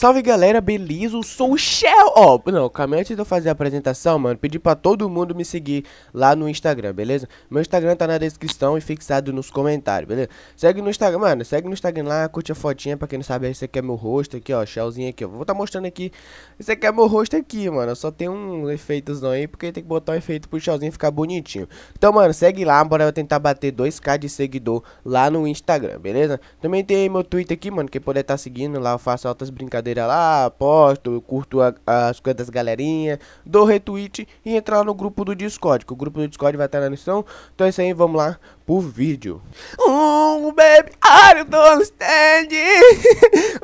Salve galera, beleza? Eu Sou o Shell. Ó, oh, não, calma antes de eu fazer a apresentação, mano, pedi pra todo mundo me seguir lá no Instagram, beleza? Meu Instagram tá na descrição e fixado nos comentários, beleza? Segue no Instagram, mano, segue no Instagram lá, curte a fotinha, pra quem não sabe, esse aqui é meu rosto aqui, ó, Shellzinho aqui, ó. Vou tá mostrando aqui, esse aqui é meu rosto aqui, mano, só tem um efeitozão aí, porque tem que botar um efeito pro Shellzinho ficar bonitinho. Então, mano, segue lá, bora eu tentar bater 2k de seguidor lá no Instagram, beleza? Também tem meu Twitter aqui, mano, que puder tá seguindo, lá eu faço altas brincadeiras brincadeira lá, posto, curto a, as coisas das galerinhas, dou retweet e entrar no grupo do Discord, que o grupo do Discord vai estar na descrição. Então é isso aí, vamos lá pro vídeo. Um baby, I don't stand.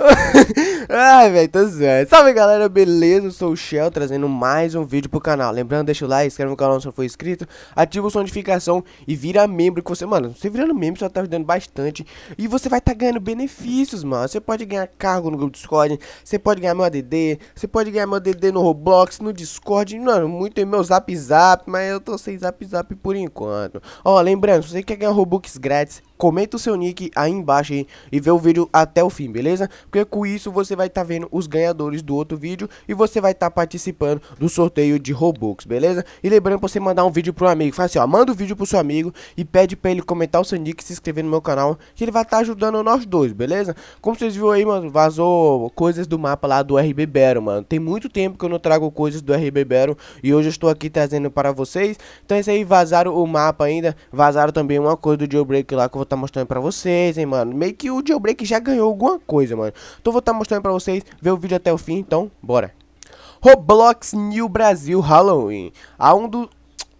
Ai, velho, tô zoando. Salve galera, beleza? Eu sou o Shell trazendo mais um vídeo pro canal. Lembrando, deixa o like, inscreve no canal se não for inscrito, ativa o som de notificação e vira membro que você, mano, você virando membro você tá ajudando bastante e você vai estar tá ganhando benefícios, mano. Você pode ganhar cargo no grupo Discord, você pode ganhar meu ADD, você pode ganhar meu ADD no Roblox, no Discord, mano, muito em meu Zap Zap, mas eu tô sem Zap Zap por enquanto. Ó, lembrando, se você quer ganhar Robux grátis, comenta o seu nick aí embaixo aí, e vê o vídeo até o fim, beleza? Porque com isso você vai estar tá vendo os ganhadores do outro vídeo e você vai estar tá participando do sorteio de Robux, beleza? E lembrando pra você mandar um vídeo pro amigo, faz assim ó, manda o um vídeo pro seu amigo e pede pra ele comentar o seu nick e se inscrever no meu canal, que ele vai estar tá ajudando nós dois, beleza? Como vocês viram aí, mano, vazou coisas do mapa lá do RB Battle, mano. Tem muito tempo que eu não trago coisas do RB Battle e hoje eu estou aqui trazendo para vocês. Então é isso aí, vazaram o mapa ainda, vazaram também uma coisa do Jailbreak lá que eu vou estar tá mostrando pra vocês, hein, mano. Meio que o jailbreak já ganhou alguma coisa, mano. Então vou estar tá mostrando pra vocês, ver o vídeo até o fim, então bora. Roblox New Brasil Halloween. Há um dos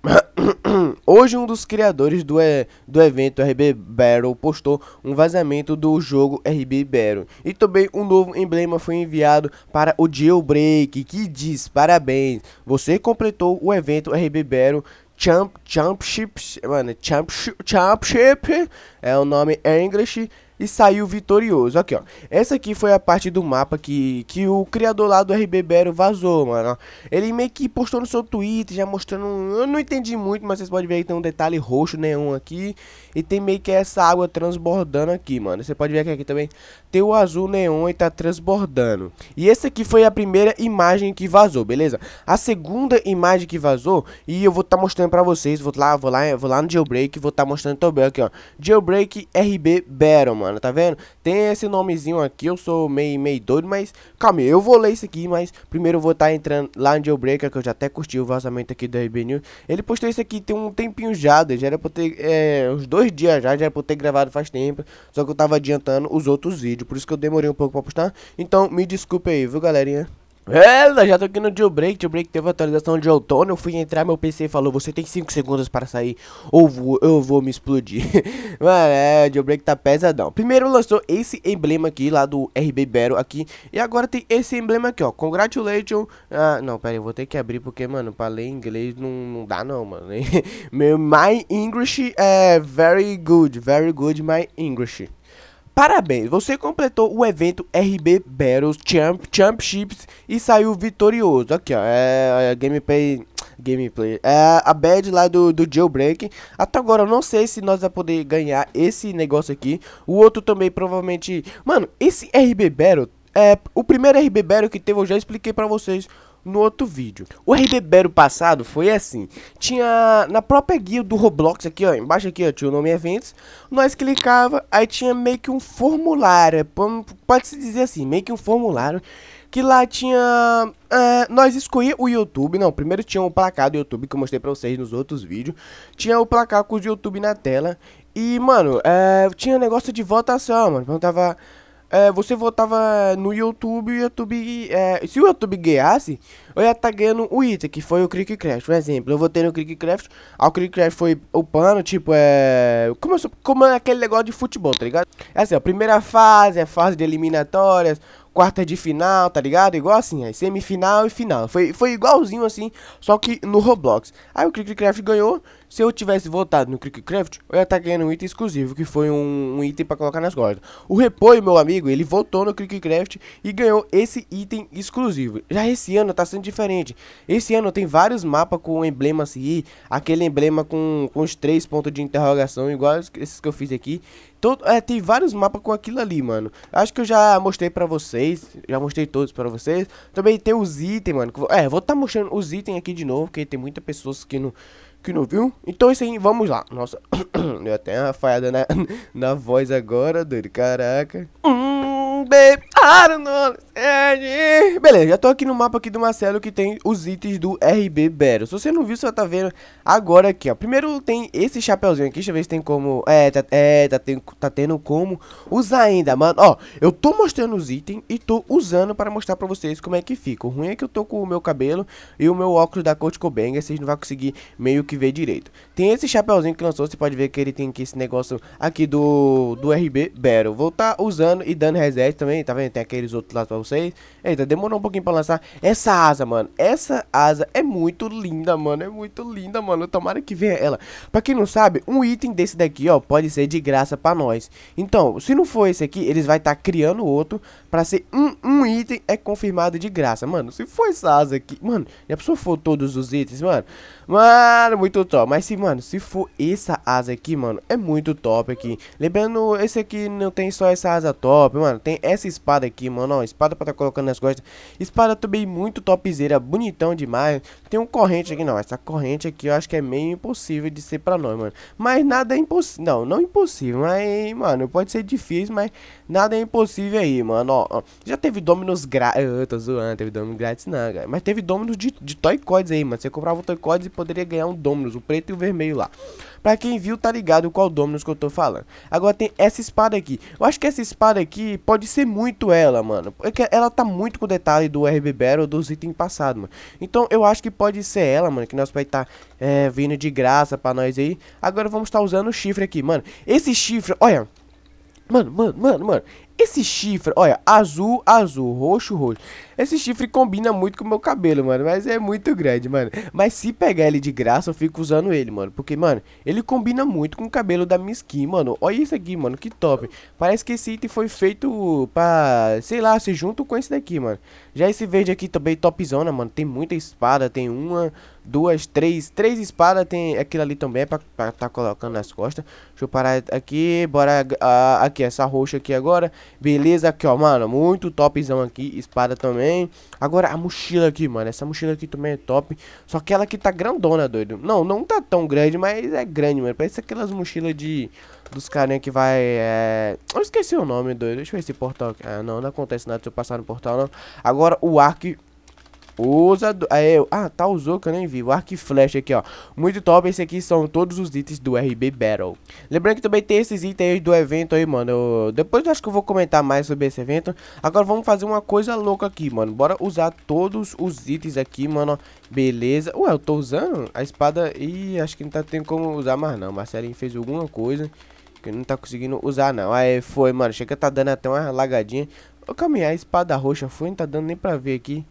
Hoje um dos criadores do, e... do evento RB Battle postou um vazamento do jogo RB Battle E também um novo emblema foi enviado para o Jailbreak que diz Parabéns, você completou o evento RB Battle Champ, championships, mano, championship, championship é o nome em inglês e saiu vitorioso. Aqui, ó. Essa aqui foi a parte do mapa que, que o criador lá do RB Battle vazou, mano. Ele meio que postou no seu Twitter, já mostrando... Eu não entendi muito, mas vocês podem ver que tem um detalhe roxo neon né, aqui. E tem meio que essa água transbordando aqui, mano. Você pode ver que aqui também tem o azul neon e tá transbordando. E essa aqui foi a primeira imagem que vazou, beleza? A segunda imagem que vazou, e eu vou estar tá mostrando pra vocês. Vou lá, vou lá, vou lá no jailbreak, vou estar tá mostrando também aqui, ó. Jailbreak RB Battle, mano mano, tá vendo? Tem esse nomezinho aqui, eu sou meio, meio doido, mas calma, eu vou ler isso aqui, mas primeiro eu vou estar tá entrando lá no Jailbreaker, que eu já até curti o vazamento aqui da RB News. Ele postou isso aqui tem um tempinho já, já era pra ter, é, uns dois dias já, já era pra ter gravado faz tempo, só que eu tava adiantando os outros vídeos, por isso que eu demorei um pouco pra postar. Então, me desculpe aí, viu, galerinha? É, Ela, já tô aqui no jailbreak, jailbreak teve atualização de outono, eu fui entrar, meu PC falou, você tem 5 segundos para sair, ou vou, eu vou me explodir. Mano, é, jailbreak tá pesadão. Primeiro lançou esse emblema aqui, lá do RB Battle aqui, e agora tem esse emblema aqui, ó, congratulations, ah, não, pera aí, vou ter que abrir, porque, mano, pra ler inglês não, não dá não, mano. meu, my English é very good, very good my English. Parabéns, você completou o evento RB Battles Champ, Championships e saiu vitorioso. Aqui, ó, é, é gameplay, gameplay, é a bad lá do, do jailbreak. Até agora eu não sei se nós vamos poder ganhar esse negócio aqui. O outro também provavelmente... Mano, esse RB Battle, é, o primeiro RB Battle que teve eu já expliquei pra vocês no outro vídeo. O RB Battle passado foi assim, tinha na própria guia do Roblox aqui ó, embaixo aqui ó, tinha o nome eventos, nós clicava, aí tinha meio que um formulário, pode-se dizer assim, meio que um formulário, que lá tinha, é, nós escolhia o YouTube, não, primeiro tinha o placar do YouTube que eu mostrei pra vocês nos outros vídeos, tinha o placar com o YouTube na tela, e mano, é, tinha negócio de votação, mano, perguntava... Então é, você votava no YouTube e o YouTube. É, se o YouTube ganhasse, eu ia estar tá ganhando o item, que foi o Crick Craft. Por exemplo, eu votei no Crick Craft, ao Crick Craft foi upando, tipo, é. Como, como é aquele negócio de futebol, tá ligado? É assim, a primeira fase, a é fase de eliminatórias, quarta de final, tá ligado? Igual assim, aí semifinal e final. Foi, foi igualzinho assim, só que no Roblox. Aí o Cricket Craft ganhou se eu tivesse voltado no Crickcraft, eu ia estar tá ganhando um item exclusivo, que foi um, um item para colocar nas cordas. O Repoio, meu amigo, ele voltou no Crickcraft e ganhou esse item exclusivo. Já esse ano tá sendo diferente. Esse ano tem vários mapas com emblema CI, assim, aquele emblema com, com os três pontos de interrogação, igual esses que eu fiz aqui. Todo, é, tem vários mapas com aquilo ali, mano. Acho que eu já mostrei pra vocês, já mostrei todos pra vocês. Também tem os itens, mano. Que, é, vou estar tá mostrando os itens aqui de novo, porque tem muitas pessoas que não que não viu? Então isso aí, vamos lá. Nossa, eu até uma falhada na, na voz agora, doido. Caraca. Hum. Beleza, já tô aqui no mapa aqui do Marcelo que tem os itens do RB Battle. Se você não viu, você tá vendo agora aqui, ó. Primeiro tem esse chapeuzinho aqui, deixa eu ver se tem como... É, tá, é, tá, tem, tá tendo como usar ainda, mano. Ó, eu tô mostrando os itens e tô usando para mostrar pra vocês como é que fica. O ruim é que eu tô com o meu cabelo e o meu óculos da Coach Cobanger, vocês não vão conseguir meio que ver direito. Tem esse chapeuzinho que lançou, você pode ver que ele tem aqui esse negócio aqui do, do RB Battle. Vou tá usando e dando reset mas também, tá vendo? Tem aqueles outros lá pra vocês. Eita, demorou um pouquinho pra lançar. Essa asa, mano. Essa asa é muito linda, mano. É muito linda, mano. Tomara que venha ela. Pra quem não sabe, um item desse daqui, ó, pode ser de graça pra nós. Então, se não for esse aqui, eles vai estar tá criando outro pra ser um, um item é confirmado de graça. Mano, se for essa asa aqui... Mano, já pessoa for todos os itens, mano? Mano, muito top. Mas, se, mano, se for essa asa aqui, mano, é muito top aqui. Lembrando, esse aqui não tem só essa asa top, mano. Tem essa espada aqui, mano, ó, espada pra tá colocando nas costas. Espada também muito topzera, bonitão demais. Tem um corrente aqui, não, essa corrente aqui eu acho que é meio impossível de ser pra nós, mano. Mas nada é impossível, não, não impossível, mas, mano, pode ser difícil, mas nada é impossível aí, mano, ó. ó. Já teve Dominos grátis, eu tô zoando, teve Dominos grátis não, cara. Mas teve Dominos de, de Toy Codes aí, mano, você comprava o Toy Codes e poderia ganhar um Dominos, o preto e o vermelho lá. Pra quem viu, tá ligado qual Dominos que eu tô falando. Agora tem essa espada aqui. Eu acho que essa espada aqui pode ser muito ela, mano. Porque é ela tá muito com o detalhe do RB Battle dos itens passados, mano. Então eu acho que pode ser ela, mano, que nós vai estar tá, é, vindo de graça pra nós aí. Agora vamos estar tá usando o chifre aqui, mano. Esse chifre, olha... Mano, mano, mano, mano. Esse chifre, olha, azul, azul, roxo, roxo. Esse chifre combina muito com o meu cabelo, mano. Mas é muito grande, mano. Mas se pegar ele de graça, eu fico usando ele, mano. Porque, mano, ele combina muito com o cabelo da minha skin, mano. Olha isso aqui, mano. Que top. Parece que esse item foi feito pra, sei lá, se junto com esse daqui, mano. Já esse verde aqui também, topzona, mano. Tem muita espada, tem uma duas, três, três espadas, tem aquilo ali também é pra, pra tá colocando nas costas. Deixa eu parar aqui, bora, aqui, essa roxa aqui agora, beleza, aqui ó, mano, muito topzão aqui, espada também. Agora a mochila aqui, mano, essa mochila aqui também é top, só que ela aqui tá grandona, doido. Não, não tá tão grande, mas é grande, mano, parece aquelas mochilas de, dos carinha que vai, é... Eu esqueci o nome, doido, deixa eu ver esse portal, ah, não, não acontece nada se eu passar no portal, não. Agora o arco Usa... É, ah, tá usou que eu nem vi. O arco e flecha aqui, ó. Muito top. Esse aqui são todos os itens do RB Battle. Lembrando que também tem esses itens do evento aí, mano. Eu, depois eu acho que eu vou comentar mais sobre esse evento. Agora vamos fazer uma coisa louca aqui, mano. Bora usar todos os itens aqui, mano. Beleza. Ué, eu tô usando a espada... e acho que não tá tendo como usar mais não. Marcelinho fez alguma coisa que não tá conseguindo usar não. Aí foi, mano. Chega tá dando até uma lagadinha. Ô, caminhar a espada roxa foi. Não tá dando nem pra ver aqui.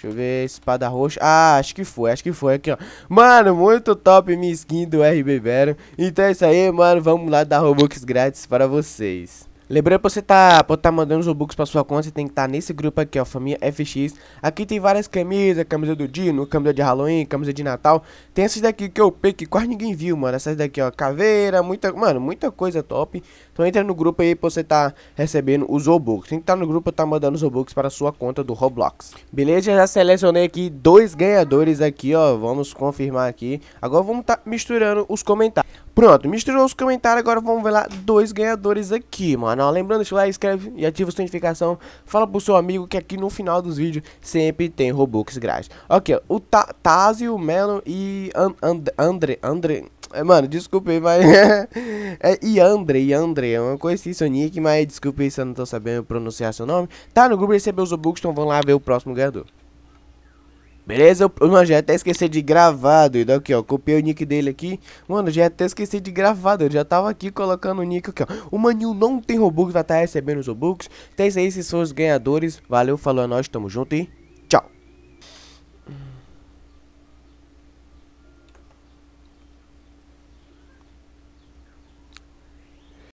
Deixa eu ver, espada roxa. Ah, acho que foi, acho que foi aqui, ó. Mano, muito top minha skin do RB Baron. Então é isso aí, mano. Vamos lá dar Robux grátis para vocês. Lembrando que você tá, pra tá mandando os Robux pra sua conta, você tem que estar tá nesse grupo aqui, ó, Família FX. Aqui tem várias camisas, camisa do Dino, camisa de Halloween, camisa de Natal. Tem essas daqui que eu peguei que quase ninguém viu, mano. Essas daqui, ó, caveira, muita, mano, muita coisa top. Então entra no grupo aí pra você tá recebendo os Robux. Tem que estar tá no grupo tá mandando os Robux para sua conta do Roblox. Beleza? Já selecionei aqui dois ganhadores aqui, ó. Vamos confirmar aqui. Agora vamos tá misturando os comentários. Pronto, misturou os comentários. agora vamos ver lá dois ganhadores aqui, mano. Ó, lembrando, deixa o like, inscreve e ativa sua notificação. Fala pro seu amigo que aqui no final dos vídeos sempre tem Robux grátis. Ok, o Ta Tazio, Melo e And And Andre, Andre... É, mano, desculpe, mas... é e Iandre, eu não conheci seu nick, mas desculpe se eu não tô sabendo pronunciar seu nome. Tá no grupo, recebeu os Robux, então vamos lá ver o próximo ganhador. Beleza? Eu, mano, já até esqueci de gravar, doido. Aqui, ó. Copiei o nick dele aqui. Mano, já até esqueci de gravar, doido. Já tava aqui colocando o nick aqui, ó. O Manil não tem Robux, vai estar tá recebendo os Robux. Tem aí esses são os ganhadores. Valeu, falou, a é nós tamo junto e...